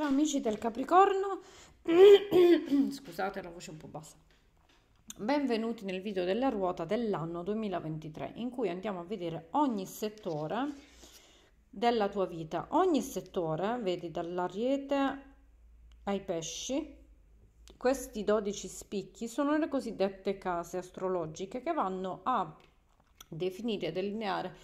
Ciao amici del Capricorno, scusate la voce un po' bassa. Benvenuti nel video della ruota dell'anno 2023 in cui andiamo a vedere ogni settore della tua vita. Ogni settore, vedi dall'ariete ai pesci, questi 12 spicchi sono le cosiddette case astrologiche che vanno a definire, e delineare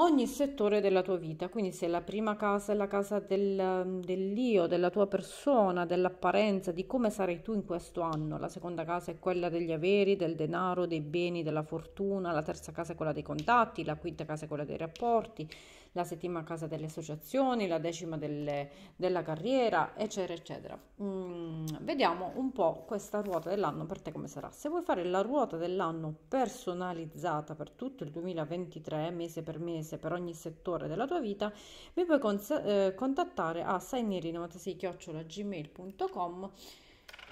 ogni settore della tua vita. Quindi se la prima casa è la casa del, dell'io, della tua persona, dell'apparenza, di come sarai tu in questo anno, la seconda casa è quella degli averi, del denaro, dei beni, della fortuna, la terza casa è quella dei contatti, la quinta casa è quella dei rapporti, la settima casa delle associazioni, la decima delle, della carriera, eccetera, eccetera. Mm, vediamo un po' questa ruota dell'anno per te come sarà. Se vuoi fare la ruota dell'anno personalizzata per tutto il 2023, mese per mese, mese per ogni settore della tua vita, mi puoi cons- eh, contattare a sainiri96-gmail.com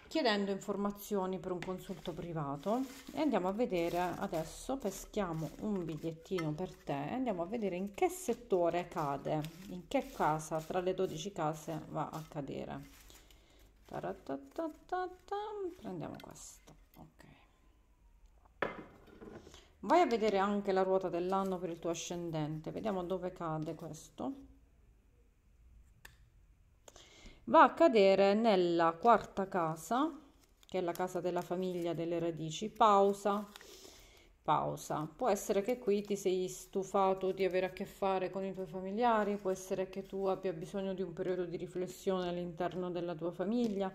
chiedendo informazioni per un consulto privato e andiamo a vedere adesso peschiamo un bigliettino per te e andiamo a vedere in che settore cade in che casa tra le 12 case va a cadere Taratata, prendiamo questo vai a vedere anche la ruota dell'anno per il tuo ascendente vediamo dove cade questo va a cadere nella quarta casa che è la casa della famiglia delle radici pausa pausa può essere che qui ti sei stufato di avere a che fare con i tuoi familiari può essere che tu abbia bisogno di un periodo di riflessione all'interno della tua famiglia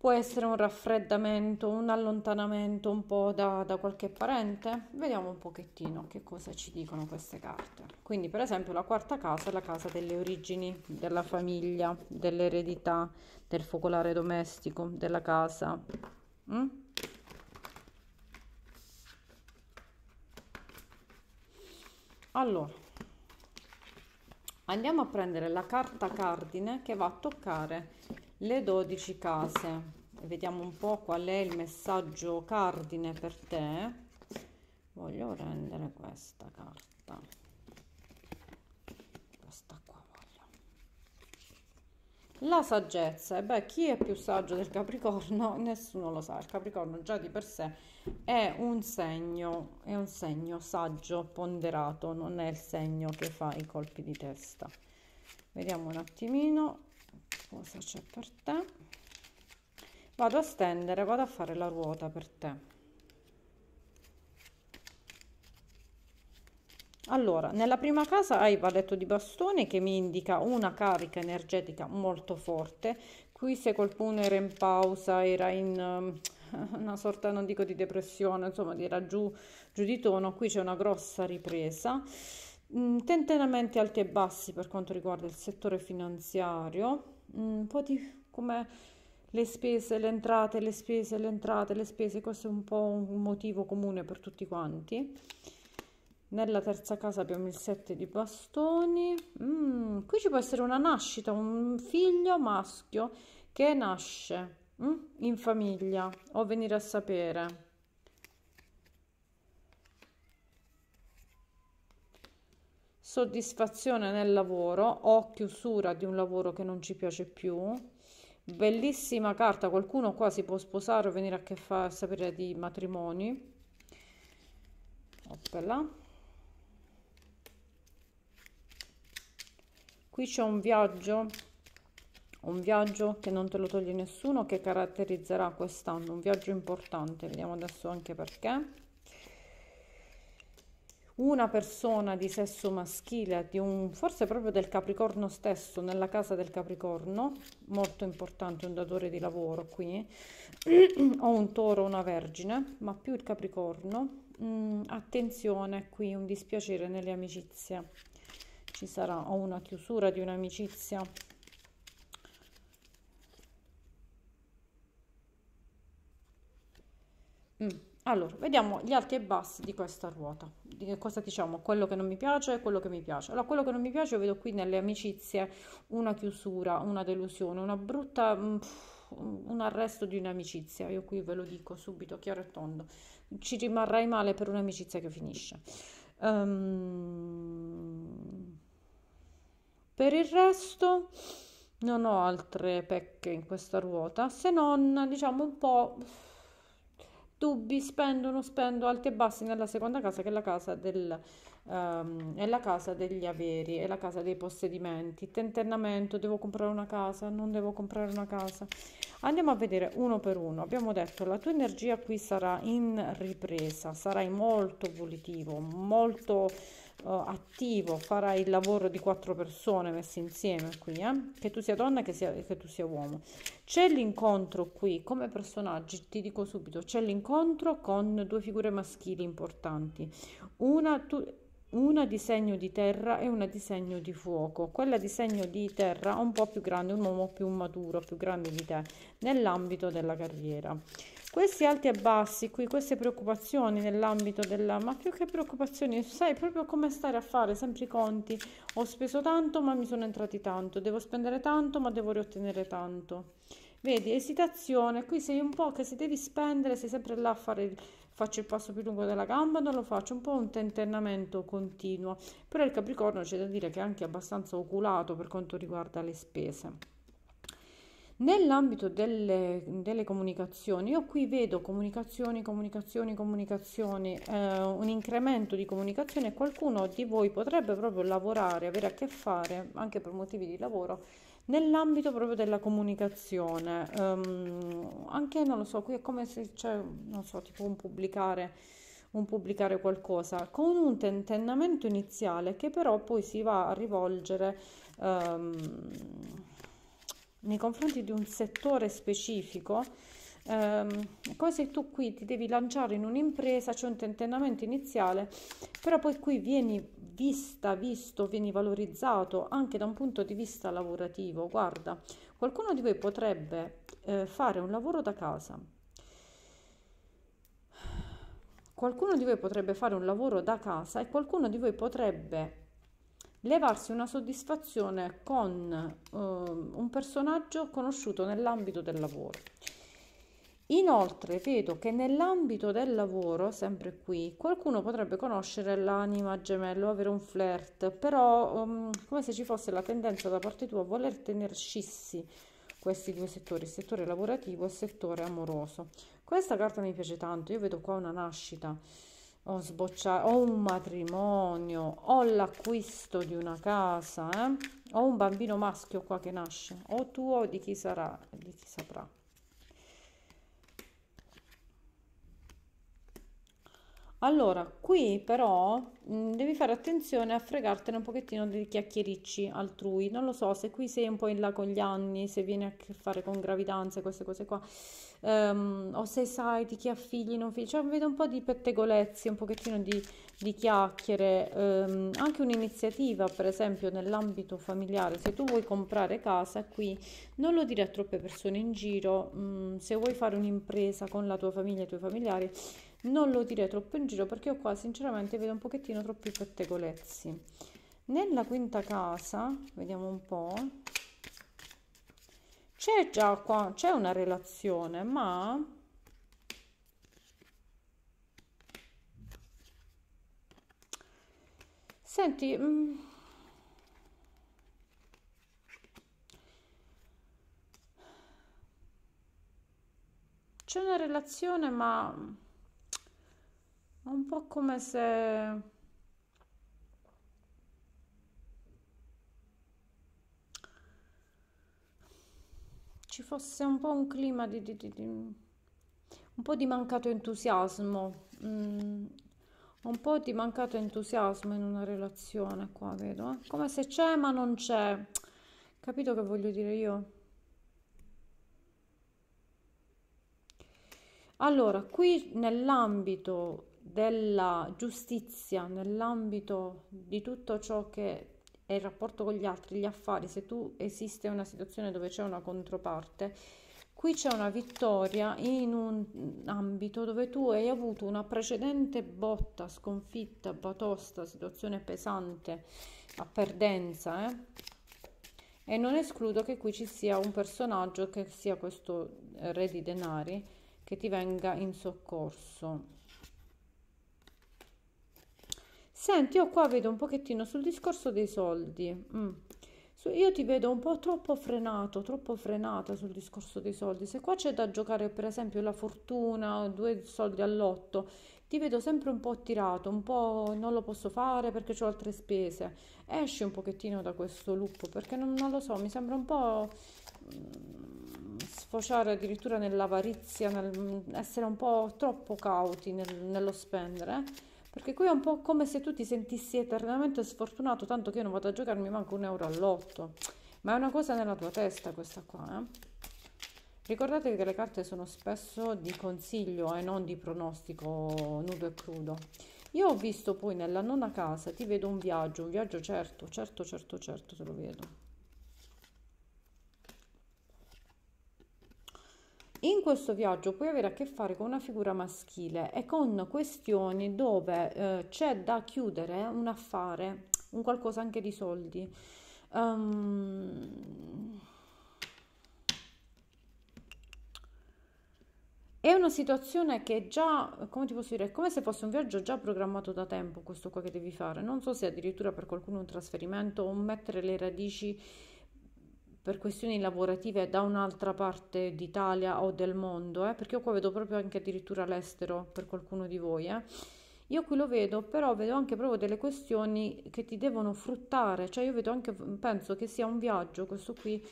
Può essere un raffreddamento, un allontanamento un po' da, da, qualche parente? Vediamo un pochettino che cosa ci dicono queste carte. Quindi per esempio la quarta casa è la casa delle origini, della famiglia, dell'eredità, del focolare domestico, della casa. Mm? Allora, andiamo a prendere la carta cardine che va a toccare le 12 case vediamo un po qual è il messaggio cardine per te voglio prendere questa carta questa qua voglio la saggezza e beh chi è più saggio del capricorno nessuno lo sa il capricorno già di per sé è un segno è un segno saggio ponderato non è il segno che fa i colpi di testa vediamo un attimino cosa c'è per te vado a stendere vado a fare la ruota per te allora nella prima casa hai il valetto di bastone che mi indica una carica energetica molto forte qui se qualcuno era in pausa era in eh, una sorta, non dico di depressione, insomma, di era giù, giù di tono. Qui c'è una grossa ripresa. Mm, Tentenamenti alti e bassi per quanto riguarda il settore finanziario. Mm, un po' di come le spese, le entrate, le spese, le entrate, le spese, questo è un po' un motivo comune per tutti quanti. Nella terza casa abbiamo il 7 di bastoni. Mm, qui ci può essere una nascita, un figlio maschio che nasce mm, in famiglia o venire a sapere. soddisfazione nel lavoro o chiusura di un lavoro che non ci piace più. Bellissima carta, qualcuno qua si può sposare o venire a che fa sapere di matrimoni. Oppela. Qui c'è un viaggio, un viaggio che non te lo toglie nessuno, che caratterizzerà quest'anno, un viaggio importante, vediamo adesso anche perché una persona di sesso maschile, di un, forse proprio del Capricorno stesso, nella casa del Capricorno, molto importante, un datore di lavoro qui, o un toro, una vergine, ma più il Capricorno, mm, attenzione qui, un dispiacere nelle amicizie, ci sarà o una chiusura di un'amicizia. Mm allora vediamo gli alti e bassi di questa ruota di che cosa diciamo quello che non mi piace e quello che mi piace allora quello che non mi piace io vedo qui nelle amicizie una chiusura una delusione una brutta mm, un arresto di un'amicizia io qui ve lo dico subito chiaro e tondo ci rimarrai male per un'amicizia che finisce um, per il resto non ho altre pecche in questa ruota se non diciamo un po' dubbi, spendo, non spendo, alti e bassi nella seconda casa che è la casa, del, um, è la casa degli averi, è la casa dei possedimenti, tentennamento, devo comprare una casa, non devo comprare una casa. Andiamo a vedere uno per uno, abbiamo detto la tua energia qui sarà in ripresa, sarai molto volitivo, molto uh, attivo, farai il lavoro di quattro persone messe insieme qui, eh? che tu sia donna che, sia, che tu sia uomo. C'è l'incontro qui, come personaggi, ti dico subito, c'è l'incontro con due figure maschili importanti. Una, tu, una di segno di terra e una di segno di fuoco. Quella di segno di terra un po' più grande, un uomo più maturo, più grande di te, nell'ambito della carriera questi alti e bassi qui, queste preoccupazioni nell'ambito della... ma più che preoccupazioni, sai proprio come stare a fare sempre i conti. Ho speso tanto ma mi sono entrati tanto, devo spendere tanto ma devo riottenere tanto. Vedi, esitazione, qui sei un po' che se devi spendere sei sempre là a fare faccio il passo più lungo della gamba, non lo faccio, un po' un tentennamento continuo. Però il Capricorno c'è da dire che è anche abbastanza oculato per quanto riguarda le spese. Nell'ambito delle, delle, comunicazioni, io qui vedo comunicazioni, comunicazioni, comunicazioni, eh, un incremento di comunicazione. Qualcuno di voi potrebbe proprio lavorare, avere a che fare anche per motivi di lavoro nell'ambito proprio della comunicazione. Um, anche non lo so, qui è come se c'è, non so, tipo un pubblicare un pubblicare qualcosa con un tentennamento iniziale che però poi si va a rivolgere um, nei confronti di un settore specifico, ehm, come se tu qui ti devi lanciare in un'impresa, c'è un tentennamento iniziale, però poi qui vieni vista, visto, vieni valorizzato anche da un punto di vista lavorativo. Guarda, qualcuno di voi potrebbe eh, fare un lavoro da casa. Qualcuno di voi potrebbe fare un lavoro da casa e qualcuno di voi potrebbe levarsi una soddisfazione con eh, un personaggio conosciuto nell'ambito del lavoro. Inoltre vedo che nell'ambito del lavoro, sempre qui, qualcuno potrebbe conoscere l'anima gemello, avere un flirt, però um, come se ci fosse la tendenza da parte tua a voler tenere scissi questi due settori, il settore lavorativo e il settore amoroso. Questa carta mi piace tanto, io vedo qua una nascita, o sbocciare o un matrimonio o l'acquisto di una casa eh? o un bambino maschio qua che nasce o tuo di chi sarà di chi saprà Allora, qui però mh, mm, devi fare attenzione a fregartene un pochettino dei chiacchiericci altrui. Non lo so, se qui sei un po' in là con gli anni, se vieni a che fare con gravidanze, queste cose qua, um, o se sai di chi ha figli, non figli, cioè vedo un po' di pettegolezzi, un pochettino di, di chiacchiere, um, anche un'iniziativa, per esempio, nell'ambito familiare. Se tu vuoi comprare casa qui, non lo dire a troppe persone in giro, um, se vuoi fare un'impresa con la tua famiglia e i tuoi familiari non lo tirare troppo in giro perché io qua sinceramente vedo un pochettino troppi pettegolezzi nella quinta casa vediamo un po c'è già qua c'è una relazione ma senti mh... Mm, c'è una relazione ma un po' come se ci fosse un po' un clima di, di, di, di un po' di mancato entusiasmo, mm, un po' di mancato entusiasmo in una relazione qua, vedo, eh? come se c'è ma non c'è. Capito che voglio dire io? Allora, qui nell'ambito della giustizia nell'ambito di tutto ciò che è il rapporto con gli altri, gli affari, se tu esiste una situazione dove c'è una controparte, qui c'è una vittoria in un ambito dove tu hai avuto una precedente botta, sconfitta, batosta, situazione pesante, a perdenza, eh? e non escludo che qui ci sia un personaggio che sia questo re di denari che ti venga in soccorso. Senti, io qua vedo un pochettino sul discorso dei soldi. Mm. Io ti vedo un po' troppo frenato, troppo frenata sul discorso dei soldi. Se qua c'è da giocare, per esempio, la fortuna, o due soldi all'otto, ti vedo sempre un po' tirato, un po' non lo posso fare perché ho altre spese. Esci un pochettino da questo loop perché non, non lo so, mi sembra un po' mm, sfociare addirittura nell'avarizia, nel essere un po' troppo cauti nel, nello spendere. Eh. Perché qui è un po' come se tu ti sentissi eternamente sfortunato, tanto che io non vado a giocarmi manco un euro all'otto. Ma è una cosa nella tua testa questa qua, eh? Ricordate che le carte sono spesso di consiglio e non di pronostico nudo e crudo. Io ho visto poi nella nona casa, ti vedo un viaggio, un viaggio certo, certo, certo, certo, te lo vedo. In questo viaggio puoi avere a che fare con una figura maschile e con questioni dove eh, c'è da chiudere un affare, un qualcosa anche di soldi. Um, è una situazione che già, come ti posso dire, è come se fosse un viaggio già programmato da tempo, questo qua che devi fare. Non so se addirittura per qualcuno un trasferimento o mettere le radici per questioni lavorative da un'altra parte d'Italia o del mondo, eh, perché io qua vedo proprio anche addirittura l'estero per qualcuno di voi. Eh. Io qui lo vedo, però vedo anche proprio delle questioni che ti devono fruttare, cioè io vedo anche, penso che sia un viaggio questo qui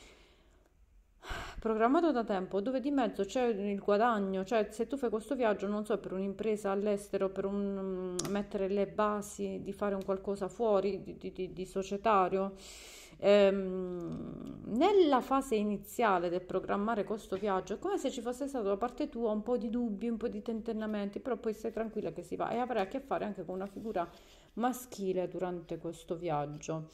programmato da tempo dove di mezzo c'è il guadagno, cioè se tu fai questo viaggio, non so, per un'impresa all'estero, per un, mettere le basi di fare un qualcosa fuori di, di, di, di societario Ehm, nella fase iniziale del programmare questo viaggio è come se ci fosse stato da parte tua un po' di dubbi, un po' di tentennamenti, però poi stai tranquilla che si va e avrai a che fare anche con una figura maschile durante questo viaggio.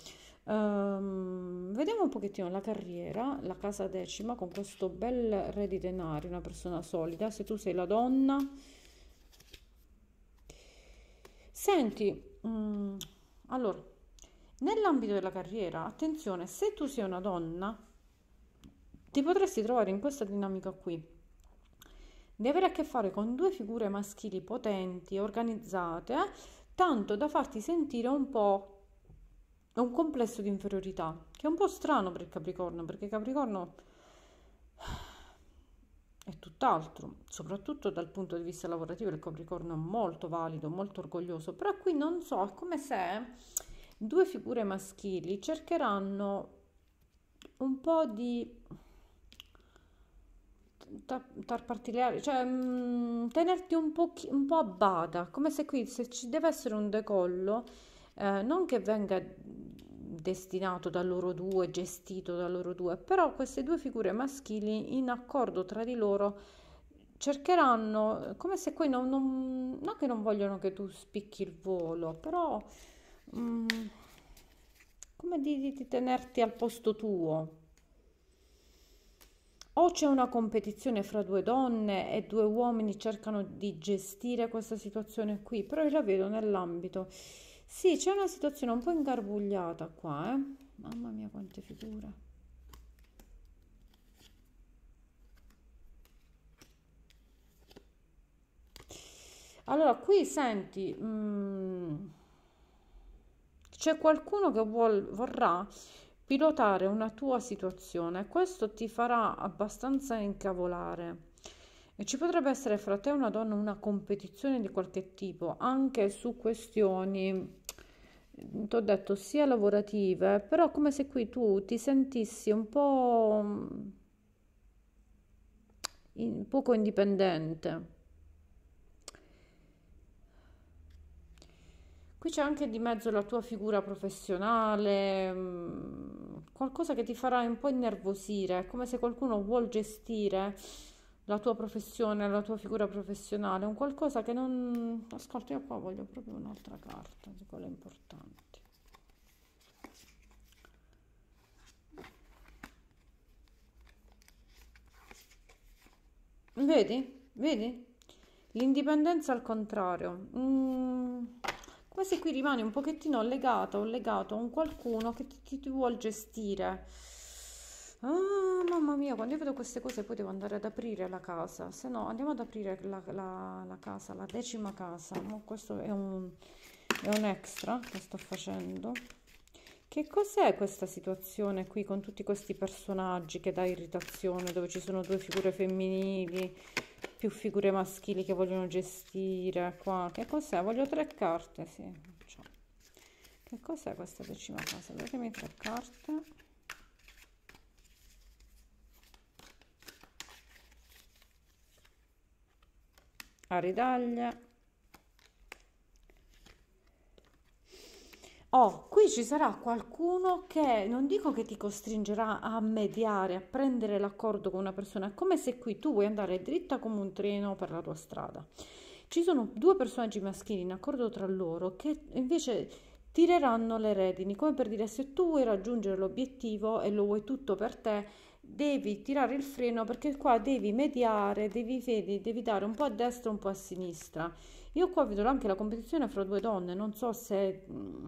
Um, vediamo un pochettino la carriera, la casa decima con questo bel re di denari, una persona solida. Se tu sei la donna, senti, um, allora Nell'ambito della carriera, attenzione, se tu sei una donna, ti potresti trovare in questa dinamica qui, di avere a che fare con due figure maschili potenti, organizzate, tanto da farti sentire un po' un complesso di inferiorità, che è un po' strano per il Capricorno, perché Capricorno è tutt'altro, soprattutto dal punto di vista lavorativo il Capricorno è molto valido, molto orgoglioso, però qui non so, è come se due figure maschili cercheranno un po' di tarpartigliare, cioè mh, mm, tenerti un po', chi, un po' a bada, come se qui se ci deve essere un decollo, eh, non che venga destinato da loro due, gestito da loro due, però queste due figure maschili in accordo tra di loro cercheranno, come se qui non, non, non che non vogliono che tu spicchi il volo, però Mm. come di, di, di tenerti al posto tuo. O c'è una competizione fra due donne e due uomini cercano di gestire questa situazione qui, però io la vedo nell'ambito. Sì, c'è una situazione un po' ingarbugliata qua, eh? Mamma mia, quante figure. Allora, qui senti... Mm, c'è qualcuno che vuol, vorrà pilotare una tua situazione, questo ti farà abbastanza incavolare. E ci potrebbe essere fra te e una donna una competizione di qualche tipo, anche su questioni, mm, ti ho detto, sia lavorative, però come se qui tu ti sentissi un po' mm, in, poco indipendente. Qui c'è anche di mezzo la tua figura professionale, mm, qualcosa che ti farà un po' innervosire, come se qualcuno vuol gestire la tua professione, la tua figura professionale, un qualcosa che non... Ascolta, io qua voglio proprio un'altra carta, di quelle importanti. Vedi? Vedi? L'indipendenza al contrario. Mm quasi qui rimani un pochettino legato o legato a un qualcuno che ti, ti, ti vuol gestire. Ah, mamma mia, quando io vedo queste cose poi devo andare ad aprire la casa, se no andiamo ad aprire la, la, la casa, la decima casa. Oh, questo è un, è un extra che sto facendo. Che cos'è questa situazione qui con tutti questi personaggi che dà irritazione, dove ci sono due figure femminili? più figure maschili che vogliono gestire qua che cos'è voglio tre carte sì che cos'è questa decima casa datemi tre carte a ridaglia Oh, qui ci sarà qualcuno che non dico che ti costringerà a mediare, a prendere l'accordo con una persona, è come se qui tu vuoi andare dritta come un treno per la tua strada. Ci sono due personaggi maschili in accordo tra loro che invece tireranno le redini, come per dire se tu vuoi raggiungere l'obiettivo e lo vuoi tutto per te, devi tirare il freno perché qua devi mediare, devi, vedi, devi dare un po' a destra un po' a sinistra. Io qua vedo anche la competizione fra due donne, non so se... Mh, mm,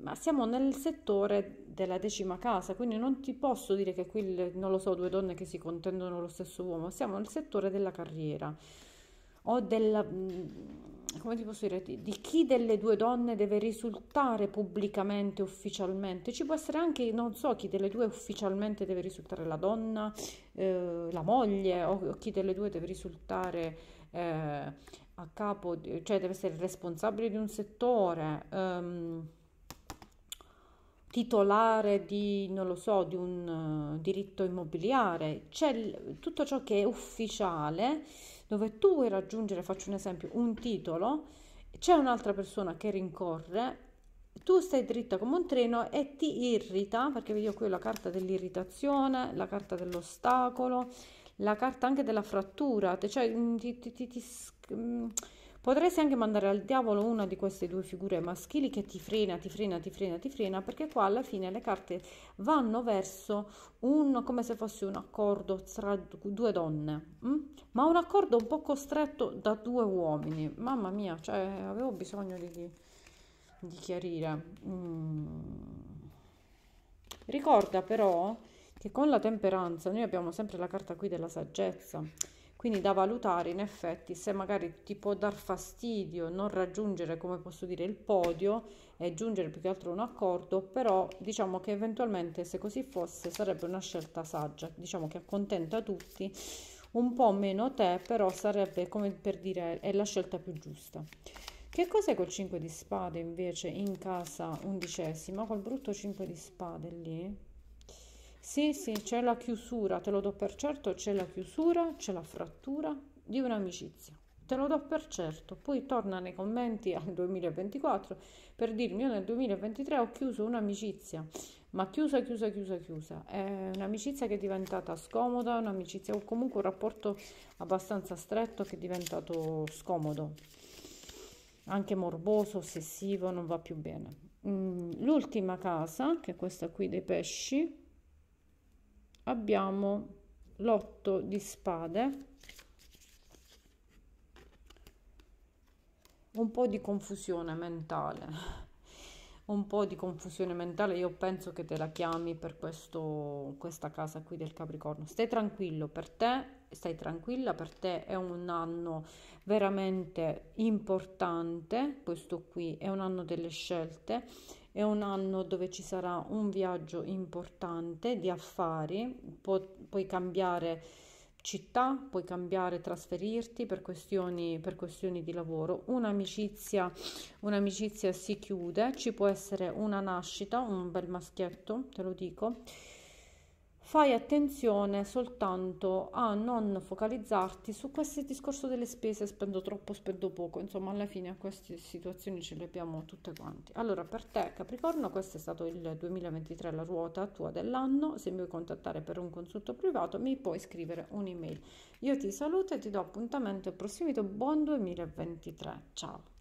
ma siamo nel settore della decima casa, quindi non ti posso dire che qui, non lo so, due donne che si contendono lo stesso uomo, siamo nel settore della carriera o della, mm, come ti posso dire, di chi delle due donne deve risultare pubblicamente, ufficialmente. Ci può essere anche, non so, chi delle due ufficialmente deve risultare la donna, eh, la moglie, o chi delle due deve risultare... Eh, a capo, cioè deve essere responsabile di un settore, um, titolare di, non lo so, di un uh, diritto immobiliare, c'è l- tutto ciò che è ufficiale, dove tu vuoi raggiungere, faccio un esempio, un titolo, c'è un'altra persona che rincorre, tu stai dritta come un treno e ti irrita, perché vedo qui la carta dell'irritazione, la carta dell'ostacolo, la carta anche della frattura, cioè mm, ti, ti, ti, ti mm, Potresti anche mandare al diavolo una di queste due figure maschili che ti frena, ti frena, ti frena, ti frena, perché qua alla fine le carte vanno verso un come se fosse un accordo tra due donne, mh? Mm? ma un accordo un po' costretto da due uomini. Mamma mia, cioè avevo bisogno di, di, di chiarire. Mm. Ricorda però che con la temperanza noi abbiamo sempre la carta qui della saggezza quindi da valutare in effetti se magari ti può dar fastidio non raggiungere come posso dire il podio e giungere più che altro a un accordo però diciamo che eventualmente se così fosse sarebbe una scelta saggia diciamo che accontenta tutti un po' meno te però sarebbe come per dire è la scelta più giusta che cos'è col 5 di spade invece in casa undicesima col brutto 5 di spade lì sì, sì, c'è la chiusura, te lo do per certo, c'è la chiusura, c'è la frattura di un'amicizia. Te lo do per certo. Poi torna nei commenti al 2024 per dirmi io nel 2023 ho chiuso un'amicizia, ma chiusa, chiusa, chiusa, chiusa. È un'amicizia che è diventata scomoda, un'amicizia o comunque un rapporto abbastanza stretto che è diventato scomodo anche morboso, ossessivo, non va più bene. Mm, l'ultima casa, che è questa qui dei pesci, abbiamo l'otto di spade un po' di confusione mentale un po' di confusione mentale io penso che te la chiami per questo, questa casa qui del Capricorno stai tranquillo per te stai tranquilla per te è un anno veramente importante questo qui è un anno delle scelte è un anno dove ci sarà un viaggio importante di affari, Pu- puoi cambiare città, puoi cambiare, trasferirti per questioni, per questioni di lavoro. Un'amicizia, un'amicizia si chiude, ci può essere una nascita, un bel maschietto, te lo dico fai attenzione soltanto a non focalizzarti su questo discorso delle spese, spendo troppo, spendo poco, insomma alla fine queste situazioni ce le abbiamo tutte quanti. Allora per te Capricorno questo è stato il 2023 la ruota tua dell'anno, se mi vuoi contattare per un consulto privato mi puoi scrivere un'email. Io ti saluto e ti do appuntamento al prossimo buon 2023, ciao!